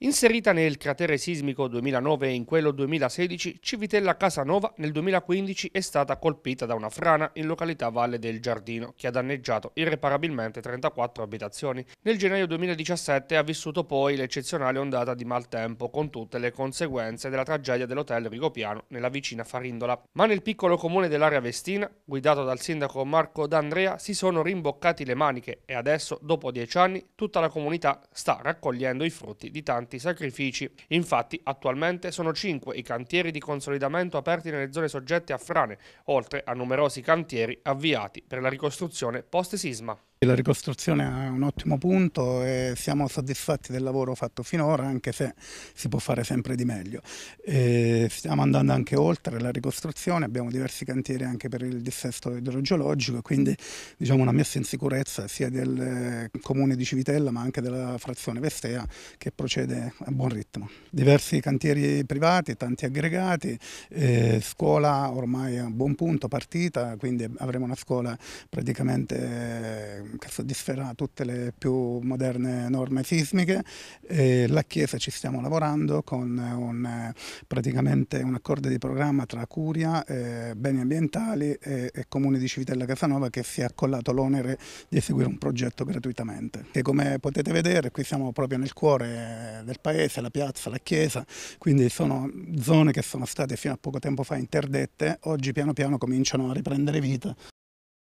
Inserita nel cratere sismico 2009 e in quello 2016, Civitella Casanova nel 2015 è stata colpita da una frana in località Valle del Giardino, che ha danneggiato irreparabilmente 34 abitazioni. Nel gennaio 2017 ha vissuto poi l'eccezionale ondata di maltempo, con tutte le conseguenze della tragedia dell'hotel Rigopiano nella vicina Farindola. Ma nel piccolo comune dell'area Vestina, guidato dal sindaco Marco D'Andrea, si sono rimboccati le maniche e adesso, dopo dieci anni, tutta la comunità sta raccogliendo i frutti di tanti importanti sacrifici. Infatti attualmente sono cinque i cantieri di consolidamento aperti nelle zone soggette a frane, oltre a numerosi cantieri avviati per la ricostruzione post-sisma. La ricostruzione è un ottimo punto e siamo soddisfatti del lavoro fatto finora anche se si può fare sempre di meglio. E stiamo andando anche oltre la ricostruzione, abbiamo diversi cantieri anche per il dissesto idrogeologico quindi diciamo, una messa in sicurezza sia del eh, comune di Civitella ma anche della frazione Vestea che procede a buon ritmo. Diversi cantieri privati, tanti aggregati, eh, scuola ormai a buon punto, partita, quindi avremo una scuola praticamente che soddisferà tutte le più moderne norme sismiche. E la Chiesa ci stiamo lavorando con un, praticamente un accordo di programma tra Curia, eh, Beni Ambientali e, e, Comune di Civitella Casanova che si è accollato l'onere di eseguire un progetto gratuitamente. E come potete vedere qui siamo proprio nel cuore del paese, la piazza, la chiesa, quindi sono zone che sono state fino a poco tempo fa interdette, oggi piano piano cominciano a riprendere vita.